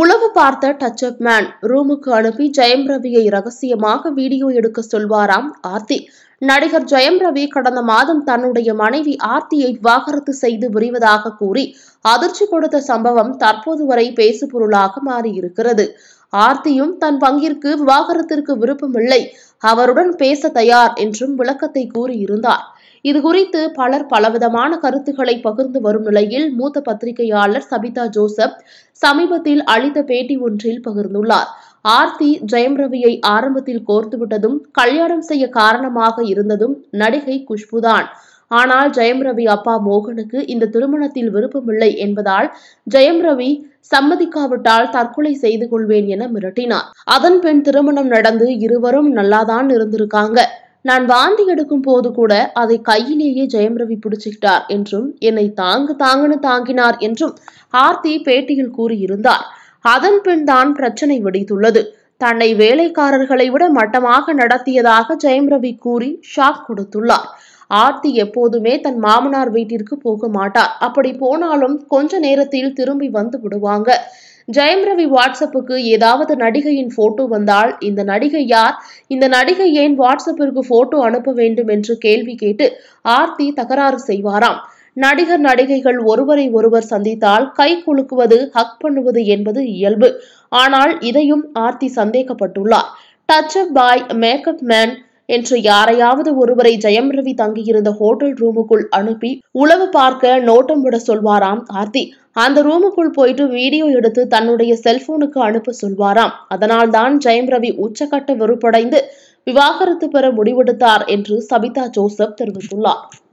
உளவு பார்த்த touch up man ரூமுக்கு அனுப்பி ஜெயம் ரவியை ரகசியமாக வீடியோ எடுக்க சொல்வாராம் ஆர்த்தி நடிகர் ஜெயம் ரவி கடந்த மாதம் தன்னுடைய மனைவி ஆர்த்தியை விவாகரத்து செய்து விரிவதாக கூறி அதிர்ச்சி கொடுத்த சம்பவம் தற்போது வரை பேசு பொருளாக மாறியிருக்கிறது ஆர்த்தியும் தன் பங்கிற்கு விவாகரத்திற்கு விருப்பமில்லை அவருடன் பேச தயார் என்றும் விளக்கத்தை கூறியிருந்தார் இது குறித்து பலர் பலவிதமான கருத்துக்களை பகிர்ந்து வரும் நிலையில் மூத்த பத்திரிகையாளர் சபிதா ஜோசப் சமீபத்தில் அளித்த பேட்டி ஒன்றில் பகிர்ந்துள்ளார் ஆர்த்தி ஜெயம் ரவியை ஆரம்பத்தில் கோர்த்துவிட்டதும் கல்யாணம் செய்ய காரணமாக இருந்ததும் நடிகை குஷ்புதான் ஆனால் ஜெயம் ரவி அப்பா மோகனுக்கு இந்த திருமணத்தில் விருப்பமில்லை என்பதால் ஜெயம் ரவி சம்மதிக்காவிட்டால் தற்கொலை செய்து கொள்வேன் என மிரட்டினார் அதன் பின் திருமணம் நடந்து இருவரும் நல்லாதான் இருந்திருக்காங்க நான் வாந்தி எடுக்கும் போது கூட அதை கையிலேயே ஜெயம் ரவி பிடிச்சுக்கிட்டார் என்றும் என்னை தாங்கு தாங்குன்னு தாங்கினார் என்றும் ஆர்த்தி பேட்டியில் கூறியிருந்தார் அதன் பின் தான் பிரச்சனை வெடித்துள்ளது தன்னை வேலைக்காரர்களை விட மட்டமாக நடத்தியதாக ஜெயம் ரவி கூறி ஷாக் கொடுத்துள்ளார் ஆர்த்தி எப்போதுமே தன் மாமனார் வீட்டிற்கு போக மாட்டார் அப்படி போனாலும் கொஞ்ச நேரத்தில் திரும்பி வந்து விடுவாங்க ஜெயம் ரவி வாட்ஸ்அப்புக்கு ஏதாவது நடிகையின் போட்டோ வந்தால் இந்த நடிகை யார் இந்த நடிகை ஏன் வாட்ஸ்அப்பிற்கு போட்டோ அனுப்ப வேண்டும் என்று கேள்வி கேட்டு ஆர்த்தி தகராறு செய்வாராம் நடிகர் நடிகைகள் ஒருவரை ஒருவர் சந்தித்தால் கை குலுக்குவது ஹக் பண்ணுவது என்பது இயல்பு ஆனால் இதையும் ஆர்த்தி சந்தேகப்பட்டுள்ளார் touch up boy makeup man என்று யாரையாவது ஒருவரை ஜெயம் ரவி தங்கியிருந்த ஹோட்டல் ரூமுக்குள் அனுப்பி உளவு பார்க்க நோட்டம் விட சொல்வாராம் ஆர்த்தி அந்த ரூமுக்குள் போயிட்டு வீடியோ எடுத்து தன்னுடைய செல்போனுக்கு அனுப்ப சொல்வாராம் அதனால் தான் ஜெயம் ரவி உச்சக்கட்ட வெறுப்படைந்து விவாகரத்து பெற முடிவெடுத்தார் என்று சபிதா ஜோசப் தெரிவித்துள்ளார்